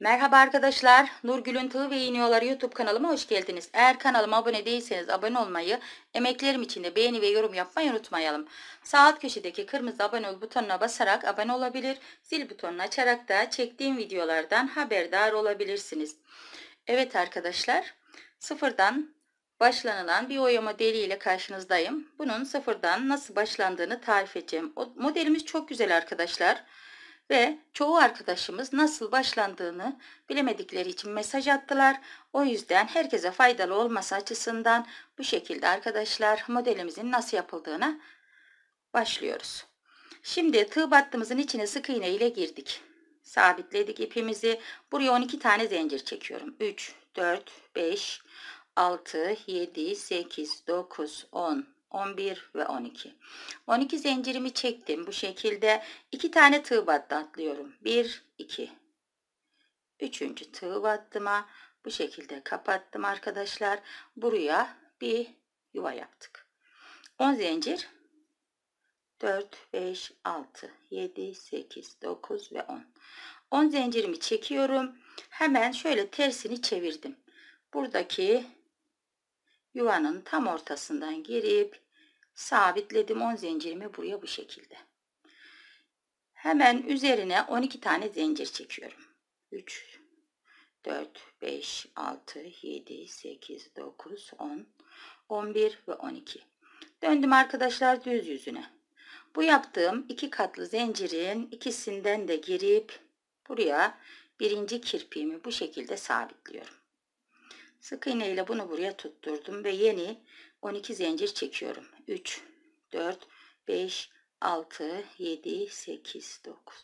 Merhaba arkadaşlar. Nurgül'ün Tığ ve İğniyorları YouTube kanalıma hoş geldiniz. Eğer kanalıma abone değilseniz abone olmayı, emeklerim için de beğeni ve yorum yapmayı unutmayalım. Sağ alt köşedeki kırmızı abone ol butonuna basarak abone olabilir, zil butonunu açarak da çektiğim videolardan haberdar olabilirsiniz. Evet arkadaşlar, sıfırdan başlanılan bir oyama deri karşınızdayım. Bunun sıfırdan nasıl başlandığını tarif edeceğim. O, modelimiz çok güzel arkadaşlar. Arkadaşlar ve çoğu arkadaşımız nasıl başlandığını bilemedikleri için mesaj attılar. O yüzden herkese faydalı olması açısından bu şekilde arkadaşlar modelimizin nasıl yapıldığına başlıyoruz. Şimdi tığ battığımızın içine sık iğne ile girdik. Sabitledik ipimizi. Buraya 12 tane zincir çekiyorum. 3, 4, 5, 6, 7, 8, 9, 10, 11 ve 12. 12 zincirimi çektim. Bu şekilde iki tane tığ battı atlıyorum. 1, 2. Üçüncü tığ battıma bu şekilde kapattım arkadaşlar. Buraya bir yuva yaptık. 10 zincir 4, 5, 6, 7, 8, 9 ve 10. 10 zincirimi çekiyorum. Hemen şöyle tersini çevirdim. Buradaki yuvanın tam ortasından girip sabitledim 10 zincirimi buraya bu şekilde. Hemen üzerine 12 tane zincir çekiyorum. 3 4 5 6 7 8 9 10 11 ve 12. Döndüm arkadaşlar düz yüzüne. Bu yaptığım iki katlı zincirin ikisinden de girip buraya birinci kirpiğimi bu şekilde sabitliyorum. Sık iğne ile bunu buraya tutturdum ve yeni 12 zincir çekiyorum. 3, 4, 5, 6, 7, 8, 9,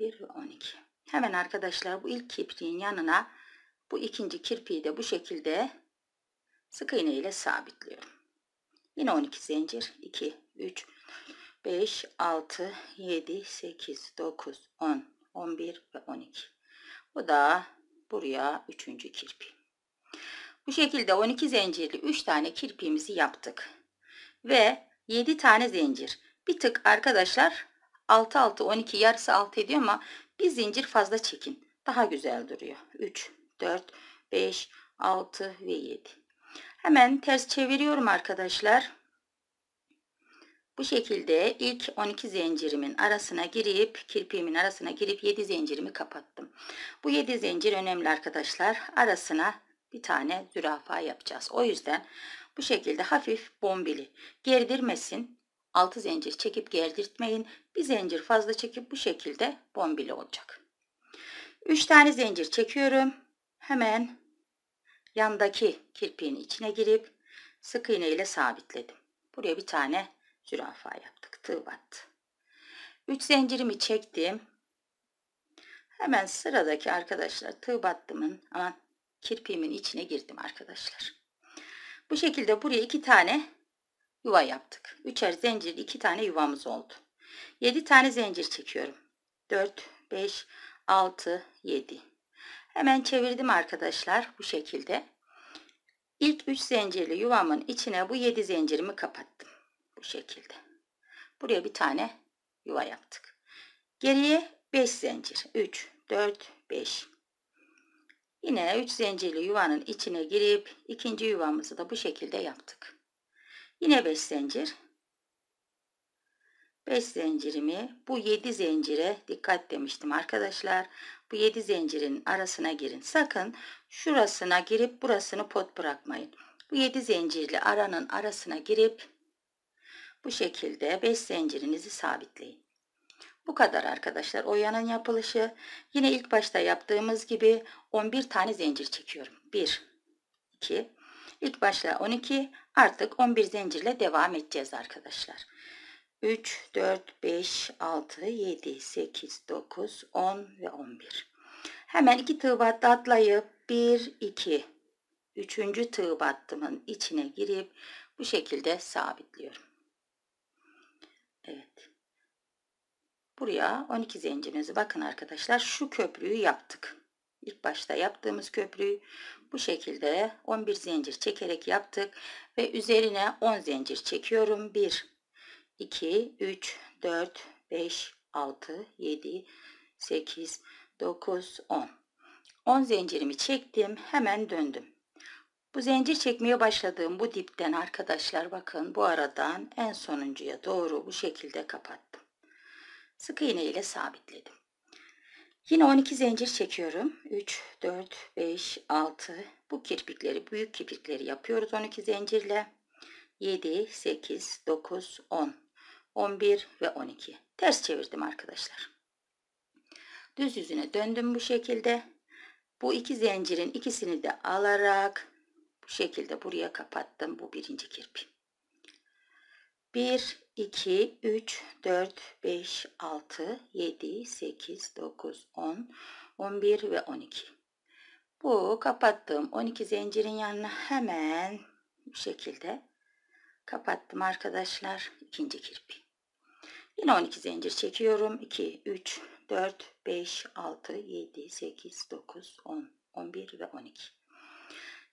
1 ve 12. Hemen arkadaşlar bu ilk kirpiğin yanına bu ikinci kirpiği de bu şekilde sık iğne ile sabitliyorum. Yine 12 zincir. 2, 3, 5, 6, 7, 8, 9, 10, 11 ve 12. Bu da buraya üçüncü kirpi. Bu şekilde 12 zincirli 3 tane kirpiğimizi yaptık. Ve 7 tane zincir. Bir tık arkadaşlar 6 6 12 yarısı 6 ediyor ama bir zincir fazla çekin. Daha güzel duruyor. 3 4 5 6 ve 7. Hemen ters çeviriyorum arkadaşlar. Bu şekilde ilk 12 zincirimin arasına girip kirpiğimin arasına girip 7 zincirimi kapattım. Bu 7 zincir önemli arkadaşlar. Arasına bir tane zürafa yapacağız. O yüzden bu şekilde hafif bombili gerdirmesin. 6 zincir çekip gerdirtmeyin. Bir zincir fazla çekip bu şekilde bombili olacak. 3 tane zincir çekiyorum. Hemen yandaki kirpiğin içine girip sık iğne ile sabitledim. Buraya bir tane zürafa yaptık. Tığ battı. 3 zincirimi çektim. Hemen sıradaki arkadaşlar tığ battımın aman kirpiğimin içine girdim arkadaşlar. Bu şekilde buraya iki tane yuva yaptık. Üçer zincir iki tane yuvamız oldu. Yedi tane zincir çekiyorum. Dört, beş, altı, yedi. Hemen çevirdim arkadaşlar bu şekilde. İlk üç zincirli yuvamın içine bu yedi zincirimi kapattım. Bu şekilde. Buraya bir tane yuva yaptık. Geriye beş zincir. Üç, dört, beş. Yine 3 zincirli yuvanın içine girip ikinci yuvamızı da bu şekilde yaptık. Yine 5 zincir. 5 zincirimi bu 7 zincire dikkat demiştim arkadaşlar. Bu 7 zincirin arasına girin. Sakın şurasına girip burasını pot bırakmayın. Bu 7 zincirli aranın arasına girip bu şekilde 5 zincirinizi sabitleyin. Bu kadar arkadaşlar oyanın yapılışı. Yine ilk başta yaptığımız gibi 11 tane zincir çekiyorum. 1, 2, ilk başta 12 artık 11 zincirle devam edeceğiz arkadaşlar. 3, 4, 5, 6, 7, 8, 9, 10 ve 11. Hemen iki tığ battı atlayıp 1, 2, 3. tığ battımın içine girip bu şekilde sabitliyorum. Buraya 12 zincirimizi bakın arkadaşlar şu köprüyü yaptık. İlk başta yaptığımız köprüyü bu şekilde 11 zincir çekerek yaptık ve üzerine 10 zincir çekiyorum. 1 2 3 4 5 6 7 8 9 10 10 zincirimi çektim hemen döndüm. Bu zincir çekmeye başladığım bu dipten arkadaşlar bakın bu aradan en sonuncuya doğru bu şekilde kapattım sık iğne ile sabitledim. Yine 12 zincir çekiyorum. 3, 4, 5, 6 bu kirpikleri büyük kirpikleri yapıyoruz 12 zincirle. 7, 8, 9, 10, 11 ve 12. Ters çevirdim arkadaşlar. Düz yüzüne döndüm bu şekilde. Bu iki zincirin ikisini de alarak bu şekilde buraya kapattım bu birinci kirpi. 1, 2, 3, 4, 5, 6, 7, 8, 9, 10, 11 ve 12. Bu kapattığım 12 zincirin yanına hemen bu şekilde kapattım arkadaşlar ikinci kirpi. Yine 12 zincir çekiyorum. 2, 3, 4, 5, 6, 7, 8, 9, 10, 11 ve 12.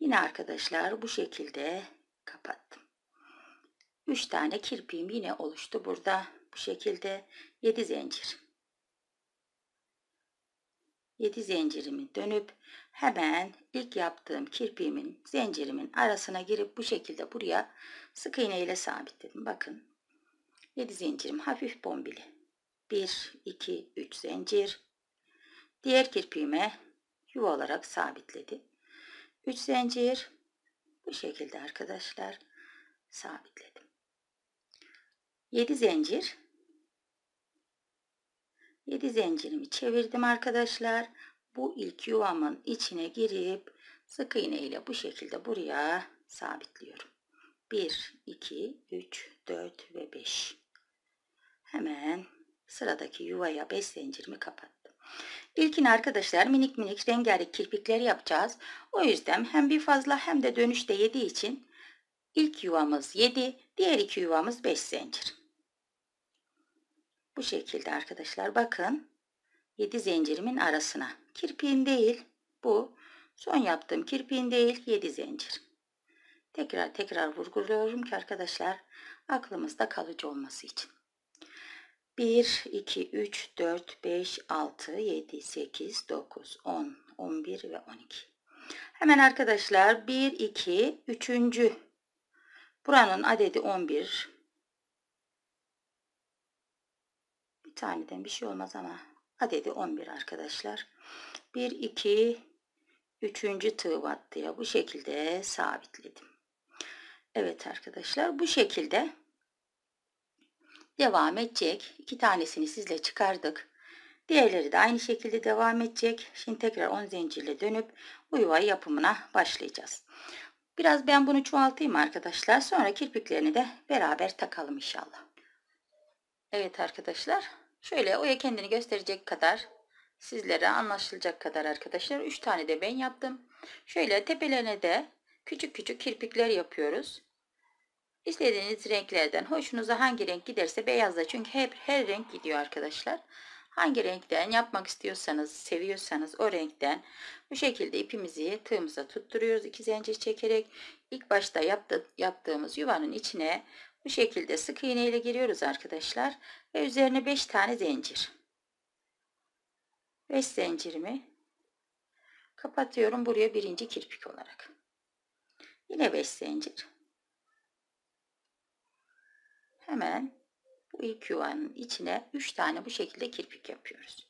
Yine arkadaşlar bu şekilde kapattım. 3 tane kirpiğim yine oluştu burada. Bu şekilde 7 zincir. 7 zincirimi dönüp hemen ilk yaptığım kirpiğimin zincirimin arasına girip bu şekilde buraya sık iğne ile sabitledim. Bakın 7 zincirim hafif bombili. 1, 2, 3 zincir. Diğer kirpiğime yuva olarak sabitledim. 3 zincir bu şekilde arkadaşlar sabitledim. 7 zincir 7 zincirimi çevirdim arkadaşlar. Bu ilk yuvamın içine girip sık iğne ile bu şekilde buraya sabitliyorum. 1, 2, 3, 4 ve 5. Hemen sıradaki yuvaya 5 zincirimi kapattım. İlkin arkadaşlar minik minik rengarenk kirpikler yapacağız. O yüzden hem bir fazla hem de dönüşte yediği için ilk yuvamız 7, diğer iki yuvamız 5 zincir. Bu şekilde arkadaşlar bakın 7 zincirimin arasına. Kirpiğin değil bu son yaptığım kirpiğin değil 7 zincir. Tekrar tekrar vurguluyorum ki arkadaşlar aklımızda kalıcı olması için. 1, 2, 3, 4, 5, 6, 7, 8, 9, 10, 11 ve 12. Hemen arkadaşlar 1, 2, 3. Buranın adedi 11, Taneden bir şey olmaz ama adedi 11 arkadaşlar. 1, 2, 3. tığ battıya bu şekilde sabitledim. Evet arkadaşlar bu şekilde devam edecek. İki tanesini sizle çıkardık. Diğerleri de aynı şekilde devam edecek. Şimdi tekrar 10 zincirle dönüp bu yuva yapımına başlayacağız. Biraz ben bunu çoğaltayım arkadaşlar. Sonra kirpiklerini de beraber takalım inşallah. Evet arkadaşlar Şöyle oya kendini gösterecek kadar sizlere anlaşılacak kadar arkadaşlar 3 tane de ben yaptım. Şöyle tepelerine de küçük küçük kirpikler yapıyoruz. İstediğiniz renklerden hoşunuza hangi renk giderse beyazla çünkü hep her renk gidiyor arkadaşlar. Hangi renkten yapmak istiyorsanız, seviyorsanız o renkten bu şekilde ipimizi tığımıza tutturuyoruz. iki zincir çekerek ilk başta yaptı, yaptığımız yuvanın içine bu şekilde sık iğne ile giriyoruz arkadaşlar. Ve üzerine 5 tane zincir. 5 zincirimi kapatıyorum buraya birinci kirpik olarak. Yine 5 zincir. Hemen bu ilk yuvanın içine 3 tane bu şekilde kirpik yapıyoruz.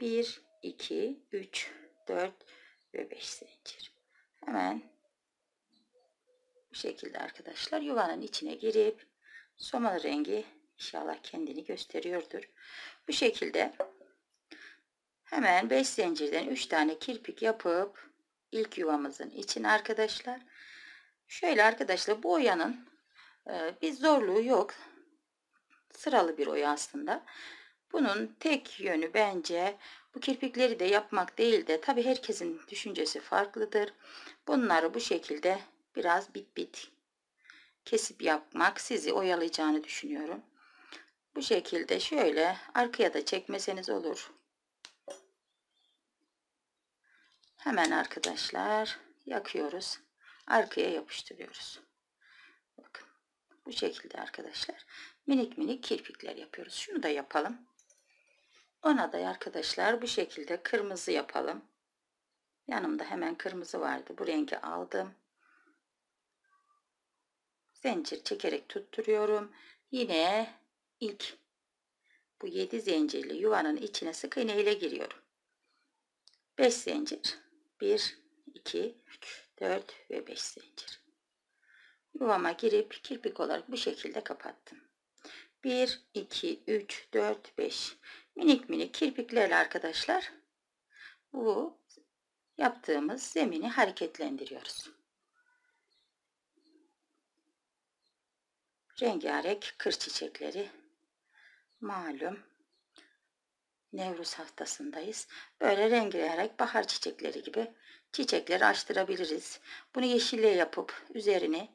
1, 2, 3, 4 ve 5 zincir. Hemen bu şekilde arkadaşlar yuvanın içine girip somalı rengi inşallah kendini gösteriyordur. Bu şekilde hemen 5 zincirden 3 tane kirpik yapıp ilk yuvamızın içine arkadaşlar. Şöyle arkadaşlar bu oyanın e, bir zorluğu yok. Sıralı bir oya aslında. Bunun tek yönü bence bu kirpikleri de yapmak değil de tabi herkesin düşüncesi farklıdır. Bunları bu şekilde biraz bit bit kesip yapmak sizi oyalayacağını düşünüyorum. Bu şekilde şöyle arkaya da çekmeseniz olur. Hemen arkadaşlar yakıyoruz. Arkaya yapıştırıyoruz. Bakın bu şekilde arkadaşlar minik minik kirpikler yapıyoruz. Şunu da yapalım. Ona da arkadaşlar bu şekilde kırmızı yapalım. Yanımda hemen kırmızı vardı. Bu rengi aldım zincir çekerek tutturuyorum. Yine ilk bu 7 zincirli yuvanın içine sık iğne ile giriyorum. 5 zincir 1 2 3 4 ve 5 zincir. Yuvama girip kirpik olarak bu şekilde kapattım. 1 2 3 4 5 minik minik kirpiklerle arkadaşlar bu yaptığımız zemini hareketlendiriyoruz. rengarenk kır çiçekleri. Malum Nevruz haftasındayız. Böyle rengarenk bahar çiçekleri gibi çiçekleri açtırabiliriz. Bunu yeşille yapıp üzerine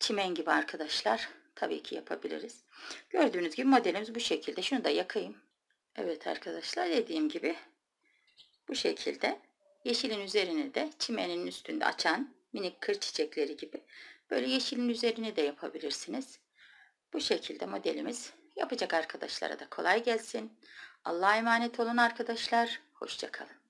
çimen gibi arkadaşlar tabii ki yapabiliriz. Gördüğünüz gibi modelimiz bu şekilde. Şunu da yakayım. Evet arkadaşlar dediğim gibi bu şekilde yeşilin üzerine de çimenin üstünde açan minik kır çiçekleri gibi böyle yeşilin üzerine de yapabilirsiniz. Bu şekilde modelimiz yapacak arkadaşlara da kolay gelsin. Allah'a emanet olun arkadaşlar. Hoşçakalın.